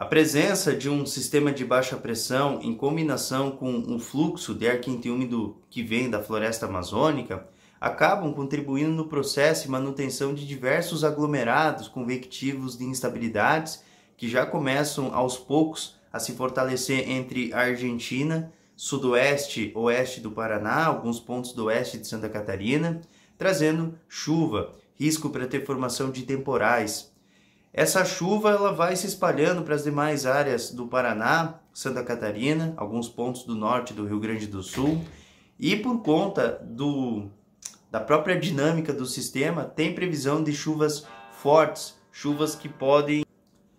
A presença de um sistema de baixa pressão em combinação com um fluxo de ar quente e úmido que vem da floresta amazônica acabam contribuindo no processo e manutenção de diversos aglomerados convectivos de instabilidades que já começam aos poucos a se fortalecer entre a Argentina, sudoeste, oeste do Paraná, alguns pontos do oeste de Santa Catarina, trazendo chuva, risco para ter formação de temporais, essa chuva ela vai se espalhando para as demais áreas do Paraná, Santa Catarina, alguns pontos do norte do Rio Grande do Sul, e por conta do, da própria dinâmica do sistema, tem previsão de chuvas fortes, chuvas que podem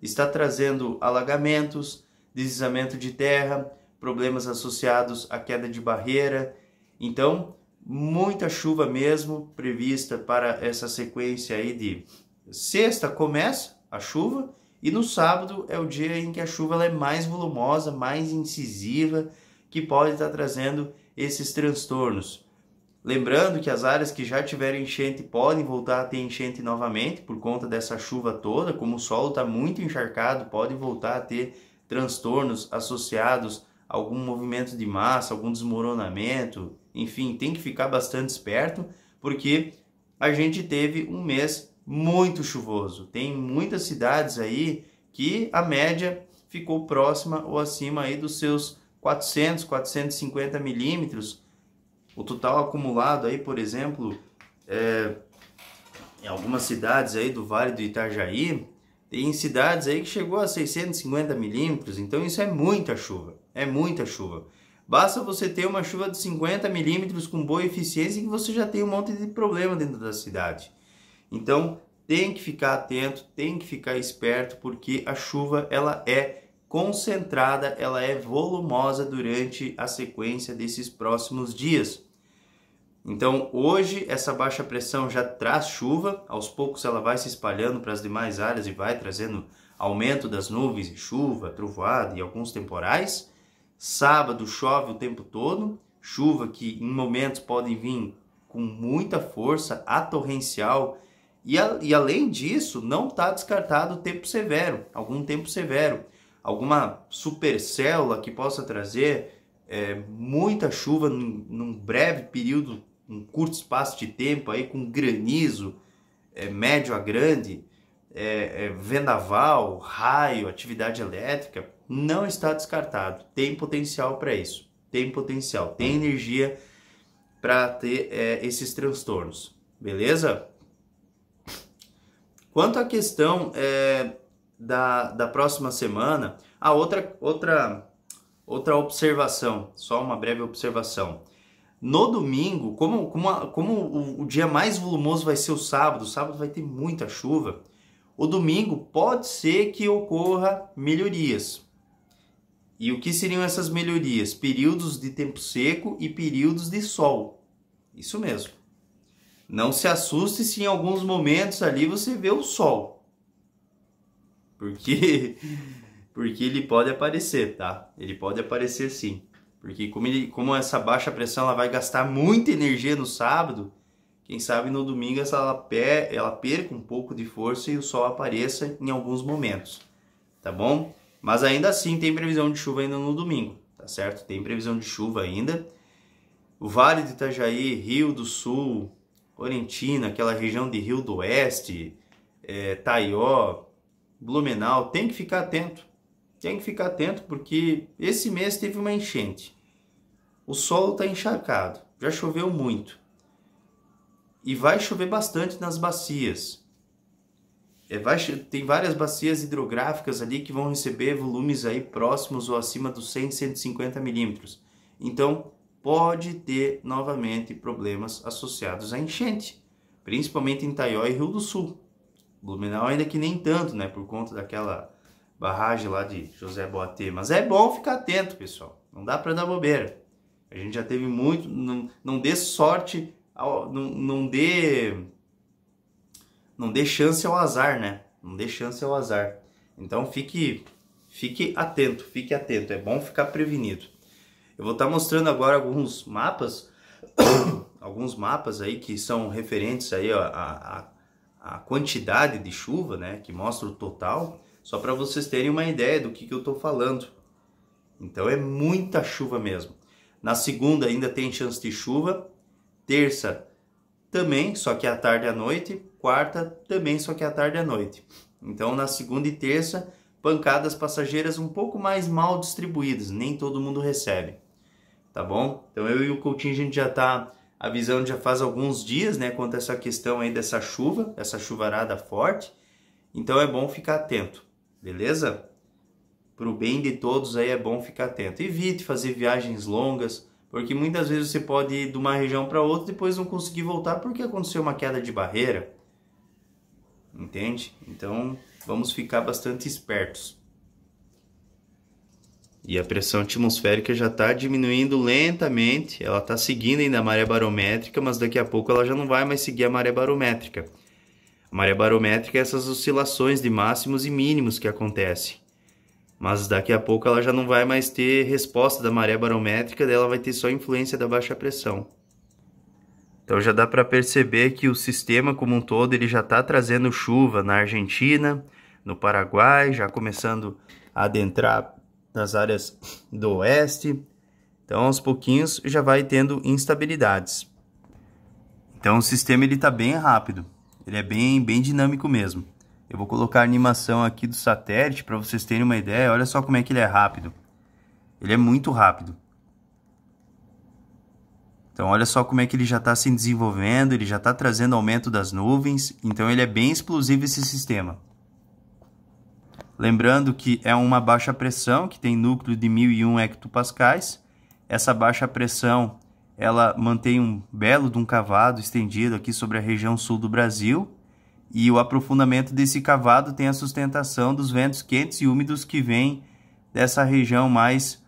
estar trazendo alagamentos, deslizamento de terra, problemas associados à queda de barreira. Então, muita chuva mesmo prevista para essa sequência aí de sexta começa a chuva e no sábado é o dia em que a chuva é mais volumosa, mais incisiva, que pode estar trazendo esses transtornos. Lembrando que as áreas que já tiveram enchente podem voltar a ter enchente novamente por conta dessa chuva toda, como o solo está muito encharcado, pode voltar a ter transtornos associados a algum movimento de massa, algum desmoronamento, enfim, tem que ficar bastante esperto, porque a gente teve um mês muito chuvoso. Tem muitas cidades aí que a média ficou próxima ou acima aí dos seus 400, 450 milímetros. O total acumulado aí, por exemplo, é, em algumas cidades aí do Vale do Itajaí, tem cidades aí que chegou a 650 milímetros, então isso é muita chuva, é muita chuva. Basta você ter uma chuva de 50 milímetros com boa eficiência e você já tem um monte de problema dentro da cidade. Então, tem que ficar atento, tem que ficar esperto, porque a chuva ela é concentrada, ela é volumosa durante a sequência desses próximos dias. Então, hoje essa baixa pressão já traz chuva, aos poucos ela vai se espalhando para as demais áreas e vai trazendo aumento das nuvens, chuva, trovoada e alguns temporais. Sábado chove o tempo todo, chuva que em momentos podem vir com muita força, a torrencial, e, a, e além disso, não está descartado tempo severo, algum tempo severo, alguma supercélula que possa trazer é, muita chuva num, num, breve período, um curto espaço de tempo, aí com granizo é, médio a grande, é, é vendaval, raio, atividade elétrica, não está descartado. Tem potencial para isso, tem potencial, tem energia para ter é, esses transtornos, beleza? Quanto à questão é, da, da próxima semana, a outra, outra, outra observação, só uma breve observação. No domingo, como, como, a, como o, o dia mais volumoso vai ser o sábado, o sábado vai ter muita chuva, o domingo pode ser que ocorra melhorias. E o que seriam essas melhorias? Períodos de tempo seco e períodos de sol. Isso mesmo. Não se assuste se em alguns momentos ali você vê o sol. Porque porque ele pode aparecer, tá? Ele pode aparecer sim. Porque como, ele, como essa baixa pressão ela vai gastar muita energia no sábado, quem sabe no domingo essa, ela, ela perca um pouco de força e o sol apareça em alguns momentos, tá bom? Mas ainda assim tem previsão de chuva ainda no domingo, tá certo? Tem previsão de chuva ainda. O Vale de Itajaí, Rio do Sul, Orentina, aquela região de Rio do Oeste, é, Taió, Blumenau, tem que ficar atento. Tem que ficar atento porque esse mês teve uma enchente. O solo está encharcado, já choveu muito. E vai chover bastante nas bacias. É, vai, tem várias bacias hidrográficas ali que vão receber volumes aí próximos ou acima dos 100, 150 milímetros. Então, pode ter novamente problemas associados à enchente, principalmente em Taió e Rio do Sul. Blumenau ainda que nem tanto, né, por conta daquela barragem lá de José Boatê, mas é bom ficar atento, pessoal. Não dá para dar bobeira. A gente já teve muito, não, não dê sorte, ao, não, não dê não dê chance ao azar, né? Não dê chance ao azar. Então fique fique atento, fique atento, é bom ficar prevenido. Eu vou estar tá mostrando agora alguns mapas, alguns mapas aí que são referentes aí ó, a, a, a, quantidade de chuva, né? Que mostra o total, só para vocês terem uma ideia do que, que eu estou falando. Então é muita chuva mesmo. Na segunda ainda tem chance de chuva, terça também, só que é à tarde e à noite, quarta também, só que é à tarde e à noite. Então na segunda e terça pancadas passageiras um pouco mais mal distribuídas, nem todo mundo recebe tá bom? Então eu e o Coutinho a gente já tá avisando já faz alguns dias, né, quanto a essa questão aí dessa chuva, essa chuvarada forte. Então é bom ficar atento, beleza? Para o bem de todos aí é bom ficar atento. Evite fazer viagens longas, porque muitas vezes você pode ir de uma região para outra e depois não conseguir voltar porque aconteceu uma queda de barreira. Entende? Então vamos ficar bastante espertos. E a pressão atmosférica já está diminuindo lentamente, ela está seguindo ainda a maré barométrica, mas daqui a pouco ela já não vai mais seguir a maré barométrica. A maré barométrica é essas oscilações de máximos e mínimos que acontecem. Mas daqui a pouco ela já não vai mais ter resposta da maré barométrica, dela vai ter só influência da baixa pressão. Então já dá para perceber que o sistema como um todo ele já está trazendo chuva na Argentina, no Paraguai, já começando a adentrar nas áreas do oeste. Então, aos pouquinhos já vai tendo instabilidades. Então, o sistema ele está bem rápido, ele é bem, bem dinâmico mesmo. Eu vou colocar a animação aqui do satélite para vocês terem uma ideia. Olha só como é que ele é rápido. Ele é muito rápido. Então olha só como é que ele já está se desenvolvendo, ele já está trazendo aumento das nuvens. Então ele é bem explosivo esse sistema. Lembrando que é uma baixa pressão que tem núcleo de 1001 hectopascais. Essa baixa pressão ela mantém um belo de um cavado estendido aqui sobre a região sul do Brasil. E o aprofundamento desse cavado tem a sustentação dos ventos quentes e úmidos que vêm dessa região mais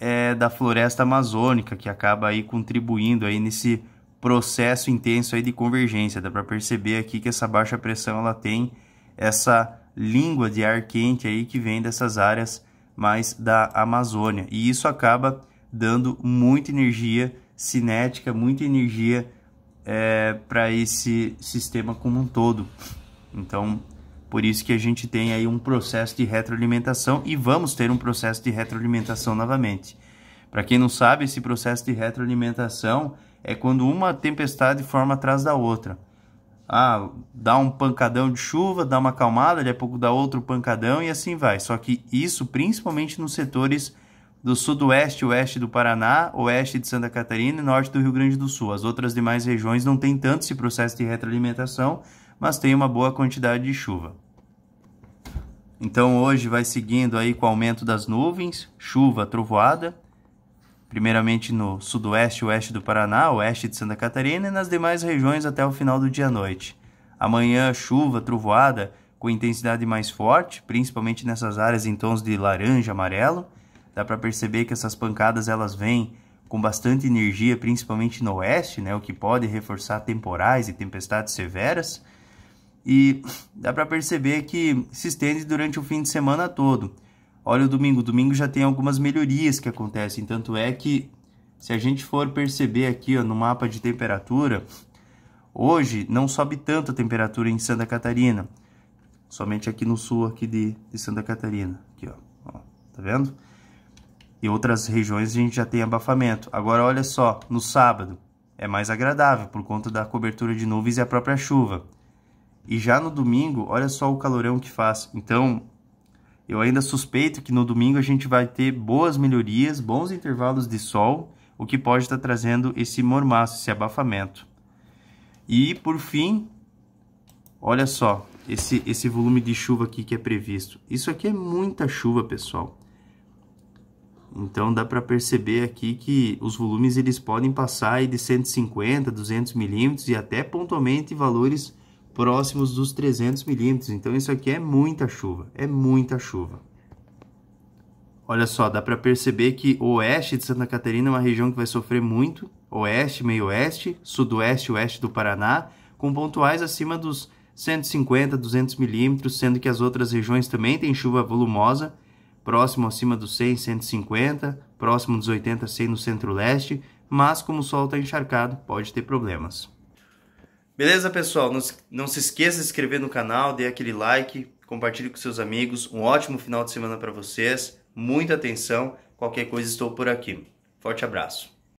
é, da floresta amazônica, que acaba aí contribuindo aí nesse processo intenso aí de convergência. Dá para perceber aqui que essa baixa pressão ela tem essa língua de ar quente aí que vem dessas áreas mais da Amazônia. E isso acaba dando muita energia cinética, muita energia é, para esse sistema como um todo. Então, por isso que a gente tem aí um processo de retroalimentação e vamos ter um processo de retroalimentação novamente. Para quem não sabe, esse processo de retroalimentação é quando uma tempestade forma atrás da outra. Ah, dá um pancadão de chuva, dá uma acalmada, daqui a pouco dá outro pancadão e assim vai. Só que isso principalmente nos setores do sudoeste, oeste do Paraná, oeste de Santa Catarina e norte do Rio Grande do Sul. As outras demais regiões não tem tanto esse processo de retroalimentação, mas tem uma boa quantidade de chuva. Então hoje vai seguindo aí com o aumento das nuvens, chuva, trovoada, primeiramente no sudoeste e oeste do Paraná, oeste de Santa Catarina e nas demais regiões até o final do dia à noite. Amanhã, chuva, trovoada, com intensidade mais forte, principalmente nessas áreas em tons de laranja, amarelo. Dá para perceber que essas pancadas elas vêm com bastante energia, principalmente no oeste, né, o que pode reforçar temporais e tempestades severas. E dá para perceber que se estende durante o fim de semana todo olha o domingo. O domingo já tem algumas melhorias que acontecem. Tanto é que, se a gente for perceber aqui ó, no mapa de temperatura, hoje não sobe tanto a temperatura em Santa Catarina. Somente aqui no sul aqui de, de Santa Catarina. Aqui, ó, ó, tá vendo? E outras regiões a gente já tem abafamento. Agora, olha só, no sábado é mais agradável por conta da cobertura de nuvens e a própria chuva. E já no domingo, olha só o calorão que faz. Então, eu ainda suspeito que no domingo a gente vai ter boas melhorias, bons intervalos de sol, o que pode estar trazendo esse mormaço, esse abafamento. E por fim, olha só, esse, esse volume de chuva aqui que é previsto. Isso aqui é muita chuva, pessoal. Então dá para perceber aqui que os volumes eles podem passar de 150, 200 milímetros e até pontualmente valores próximos dos 300 milímetros. Então isso aqui é muita chuva, é muita chuva. Olha só, dá para perceber que o oeste de Santa Catarina é uma região que vai sofrer muito, oeste, meio oeste, sudoeste, oeste do Paraná, com pontuais acima dos 150, 200 milímetros, sendo que as outras regiões também têm chuva volumosa, próximo acima dos 100, 150, próximo dos 80, 100 no centro-leste, mas como o sol está encharcado, pode ter problemas. Beleza, pessoal? Não, não se esqueça de se inscrever no canal, dê aquele like, compartilhe com seus amigos. Um ótimo final de semana para vocês. Muita atenção. Qualquer coisa, estou por aqui. Forte abraço.